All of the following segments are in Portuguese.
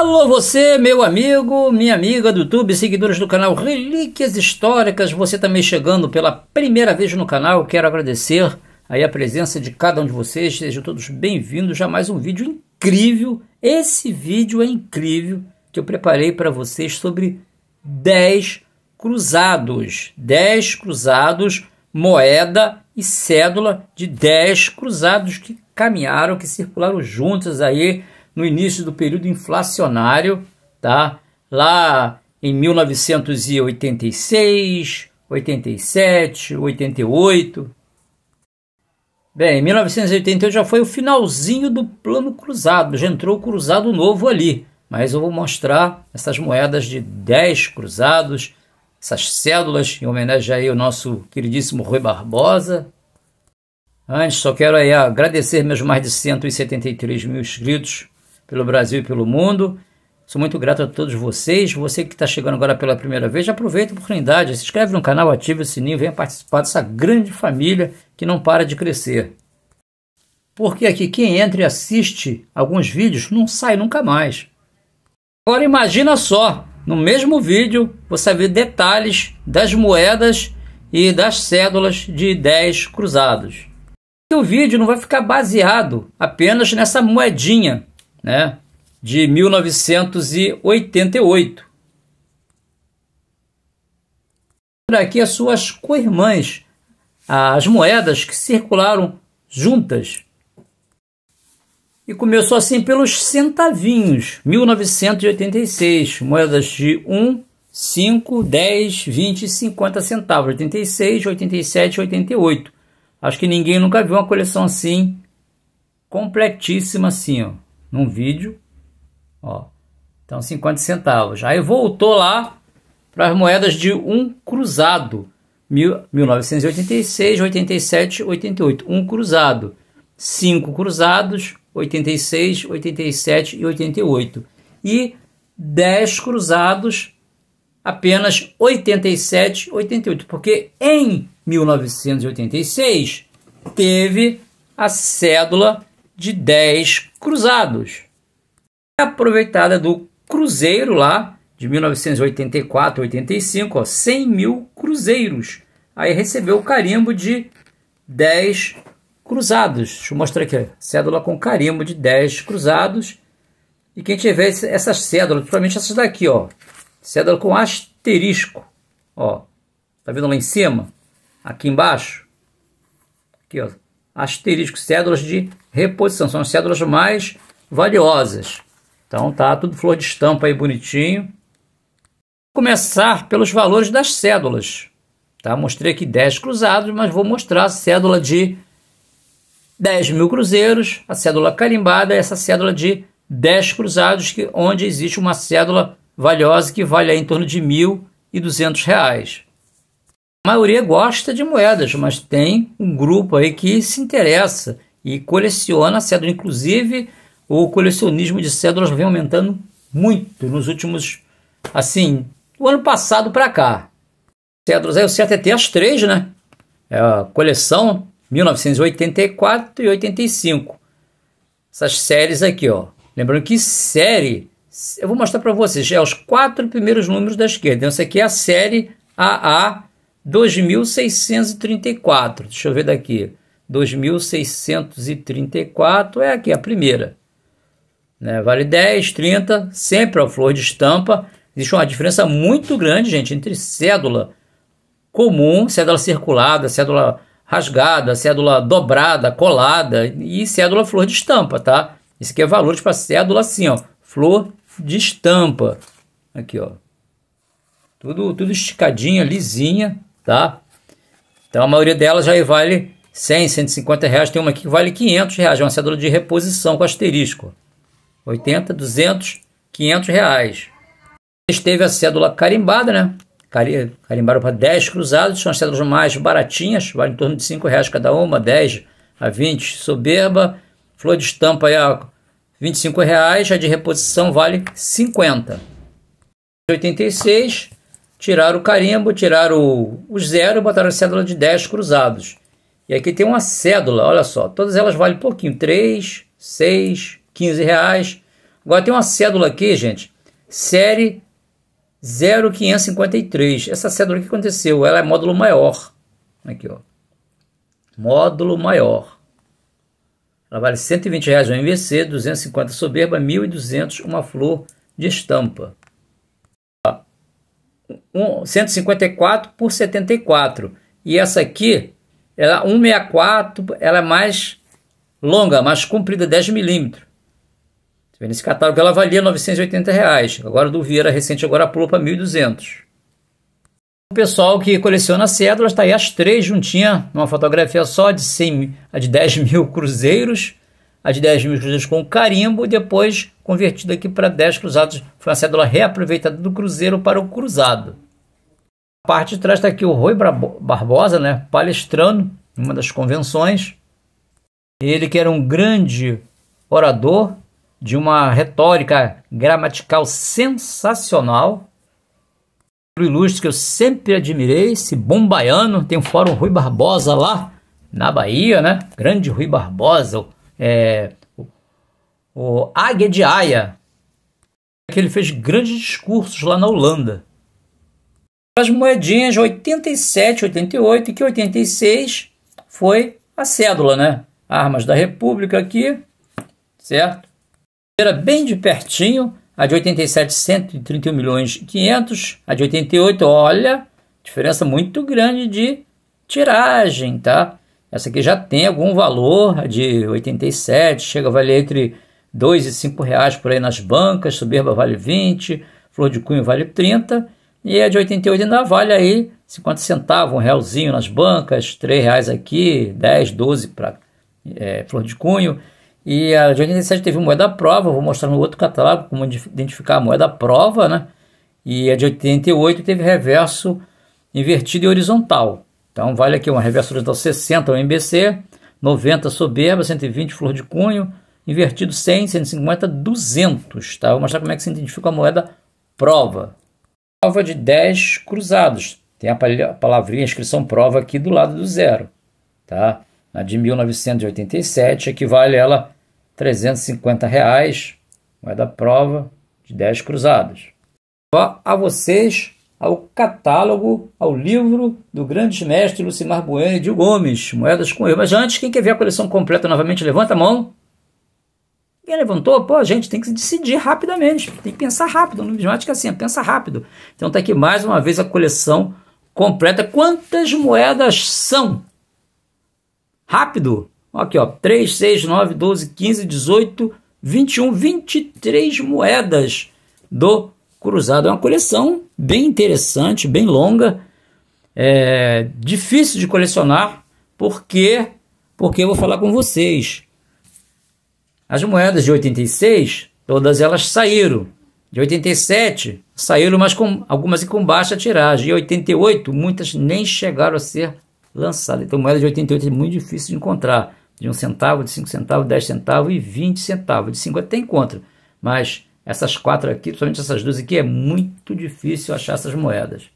Alô você, meu amigo, minha amiga do YouTube, seguidores do canal Relíquias Históricas, você também chegando pela primeira vez no canal, quero agradecer aí a presença de cada um de vocês, sejam todos bem-vindos a mais um vídeo incrível, esse vídeo é incrível, que eu preparei para vocês sobre 10 cruzados, 10 cruzados, moeda e cédula de 10 cruzados que caminharam, que circularam juntos aí no início do período inflacionário, tá? Lá em 1986, 87, 88. Bem, 1988 já foi o finalzinho do plano cruzado, já entrou o cruzado novo ali. Mas eu vou mostrar essas moedas de 10 cruzados, essas cédulas em homenagem aí ao nosso queridíssimo Rui Barbosa. Antes, só quero aí agradecer meus mais de 173 mil inscritos pelo Brasil e pelo mundo. Sou muito grato a todos vocês. Você que está chegando agora pela primeira vez, aproveita a oportunidade, se inscreve no canal, ativa o sininho, venha participar dessa grande família que não para de crescer. Porque aqui quem entra e assiste alguns vídeos não sai nunca mais. Agora imagina só, no mesmo vídeo você vê detalhes das moedas e das cédulas de 10 cruzados. E o vídeo não vai ficar baseado apenas nessa moedinha né, de 1988. Por aqui as suas co-irmãs, as moedas que circularam juntas. E começou assim pelos centavinhos, 1986, moedas de 1, 5, 10, 20 e 50 centavos, 86, 87, 88. Acho que ninguém nunca viu uma coleção assim, completíssima assim, ó num vídeo, ó, então 50 centavos. Aí voltou lá para as moedas de um cruzado, mil, 1986, 87, 88, um cruzado, cinco cruzados, 86, 87 e 88 e 10 cruzados apenas 87, 88, porque em 1986 teve a cédula de 10 cruzados. Aproveitada do cruzeiro lá de 1984, 85, ó, 100 mil cruzeiros. Aí recebeu o carimbo de 10 cruzados. Deixa eu mostrar aqui, cédula com carimbo de 10 cruzados. E quem tiver essas cédulas, principalmente essas daqui, ó, cédula com asterisco, ó, tá vendo lá em cima? Aqui embaixo? Aqui, ó, asterisco, cédulas de reposição, são as cédulas mais valiosas. Então tá tudo flor de estampa aí bonitinho. Vou começar pelos valores das cédulas. Tá? Mostrei aqui 10 cruzados, mas vou mostrar a cédula de 10 mil cruzeiros, a cédula carimbada, essa cédula de 10 cruzados, que, onde existe uma cédula valiosa que vale em torno de R$ 1.200. A maioria gosta de moedas, mas tem um grupo aí que se interessa e coleciona cédulas. Inclusive, o colecionismo de cédulas vem aumentando muito nos últimos, assim, do ano passado para cá. Cédulas aí, o certo é ter as três, né? É a coleção 1984 e 85. Essas séries aqui, ó. Lembrando que série, eu vou mostrar para vocês, é os quatro primeiros números da esquerda. Então, essa aqui é a série AA 2.634. Deixa eu ver daqui. 2.634 é aqui a primeira. Né? Vale 10, 30, sempre a flor de estampa. Existe uma diferença muito grande, gente, entre cédula comum, cédula circulada, cédula rasgada, cédula dobrada, colada e cédula flor de estampa, tá? Isso aqui é valor para tipo cédula assim, ó, flor de estampa. Aqui, ó. Tudo, tudo esticadinha, lisinha, tá? Então a maioria delas já vale 100, 150 reais. Tem uma aqui que vale 500 reais, é uma cédula de reposição com asterisco. 80, 200, 500 reais. Esteve a cédula carimbada, né? Carimbaram para 10 cruzados, são as cédulas mais baratinhas, vale em torno de 5 reais cada uma, 10 a 20. Soberba, flor de estampa é a 25 reais, a de reposição vale 50. 86 tiraram o carimbo, tiraram os zero e botaram a cédula de 10 cruzados. E aqui tem uma cédula, olha só, todas elas valem pouquinho, 3, 6, 15 reais. Agora tem uma cédula aqui, gente, série 0553. Essa cédula que aconteceu, ela é módulo maior. Aqui, ó. Módulo maior. Ela vale 120 reais o MVC, 250 soberba, 1.200 uma flor de estampa. 154 por 74. E essa aqui, ela 164, ela é mais longa, mais comprida, 10 milímetros. Tá Nesse catálogo ela valia 980. Reais. Agora do Vieira recente agora pulou para 1.200. O pessoal que coleciona cédulas está aí as três juntinhas, numa fotografia só de, 100, de 10 mil cruzeiros a de 10 mil cruzeiros com carimbo, depois convertida aqui para 10 cruzados, foi uma cédula reaproveitada do cruzeiro para o cruzado. A parte de trás está aqui o Rui Barbosa, né, palestrando em uma das convenções. Ele que era um grande orador, de uma retórica gramatical sensacional. O ilustre que eu sempre admirei, esse bom baiano, tem o Fórum Rui Barbosa lá na Bahia, né? Grande Rui Barbosa, é, o Águia de Aia, que ele fez grandes discursos lá na Holanda. As moedinhas 87, 88 e que 86 foi a cédula, né? Armas da República aqui, certo? Era bem de pertinho, a de 87, 131 milhões e 500, a de 88, olha, diferença muito grande de tiragem, tá? Essa aqui já tem algum valor de 87, chega a valer entre 2 e 5 reais por aí nas bancas, Soberba vale 20, Flor de Cunho vale 30, e a de 88 ainda vale aí 50 centavos, um realzinho nas bancas, 3 reais aqui, 10, 12 para é, Flor de Cunho. E a de 87 teve moeda prova, vou mostrar no outro catálogo como identificar a moeda prova, né? E a de 88 teve reverso invertido e horizontal. Então, vale aqui uma reversa horizontal 60 MBC, 90 soberba, 120 flor de cunho, invertido 100, 150, 200. Tá? Vou mostrar como é que se identifica a moeda prova. Prova de 10 cruzados. Tem a palavrinha, a inscrição prova aqui do lado do zero. Tá? A de 1987 equivale a ela 350 reais, moeda prova de 10 cruzados. Só a vocês ao catálogo, ao livro do grande mestre Lucimar Bueno e Gil Gomes, Moedas com Eu. Mas antes, quem quer ver a coleção completa novamente, levanta a mão. Quem levantou? Pô, gente, tem que se decidir rapidamente, tem que pensar rápido, numismática é assim, é pensa rápido. Então tá aqui mais uma vez a coleção completa. Quantas moedas são? Rápido! Aqui, ó, 3, 6, 9, 12, 15, 18, 21, 23 moedas do cruzado. É uma coleção bem interessante, bem longa, é difícil de colecionar, porque, porque eu vou falar com vocês. As moedas de 86, todas elas saíram. De 87, saíram, mas com algumas com baixa tiragem. de 88, muitas nem chegaram a ser lançadas. Então, moeda de 88 é muito difícil de encontrar. De 1 um centavo, de 5 centavos, 10 centavos e 20 centavos. De 50 até encontra, mas essas quatro aqui, principalmente essas duas aqui, é muito difícil achar essas moedas.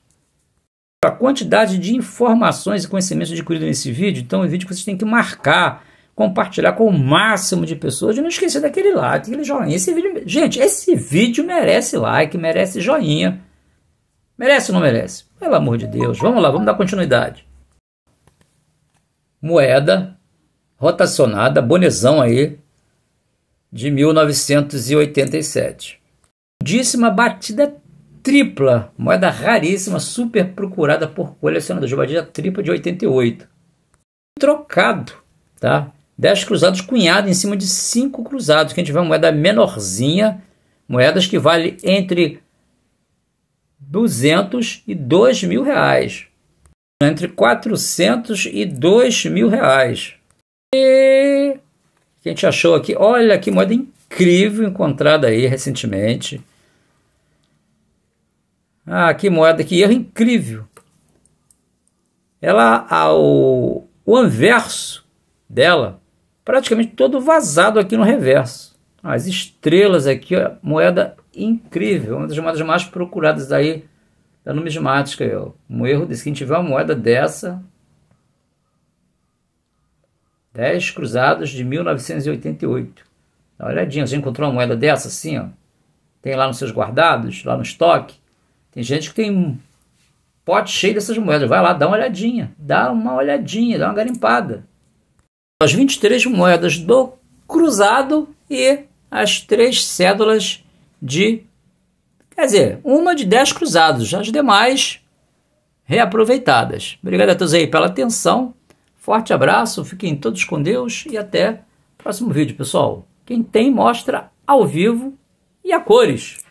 A quantidade de informações e conhecimentos adquiridos nesse vídeo, então é um vídeo que vocês têm que marcar, compartilhar com o máximo de pessoas e não esquecer daquele like, aquele joinha. Esse vídeo, gente, esse vídeo merece like, merece joinha. Merece ou não merece? Pelo amor de Deus, vamos lá, vamos dar continuidade. Moeda rotacionada, bonezão aí, de 1987. disse uma batida tripla, moeda raríssima, super procurada por colecionadores, batida tripla de 88. Trocado, tá? 10 cruzados cunhado em cima de 5 cruzados, que a gente vê uma moeda menorzinha, moedas que vale entre 200 e 2 mil reais. Entre 400 e 2 mil reais. E que a gente achou aqui. Olha que moeda incrível encontrada aí recentemente. Ah, que moeda, que erro incrível. Ela, ao, o anverso dela, praticamente todo vazado aqui no reverso. As estrelas aqui, ó, moeda incrível, uma das moedas mais procuradas aí da numismática. Ó. Um erro desse, quem tiver uma moeda dessa, 10 cruzados de 1988. Dá uma olhadinha, você encontrou uma moeda dessa assim, ó? Tem lá nos seus guardados, lá no estoque. Tem gente que tem um pote cheio dessas moedas. Vai lá, dá uma olhadinha. Dá uma olhadinha, dá uma garimpada. As 23 moedas do cruzado e as três cédulas de. Quer dizer, uma de 10 cruzados, as demais reaproveitadas. Obrigado a todos aí pela atenção. Forte abraço, fiquem todos com Deus e até o próximo vídeo, pessoal. Quem tem, mostra ao vivo e a cores.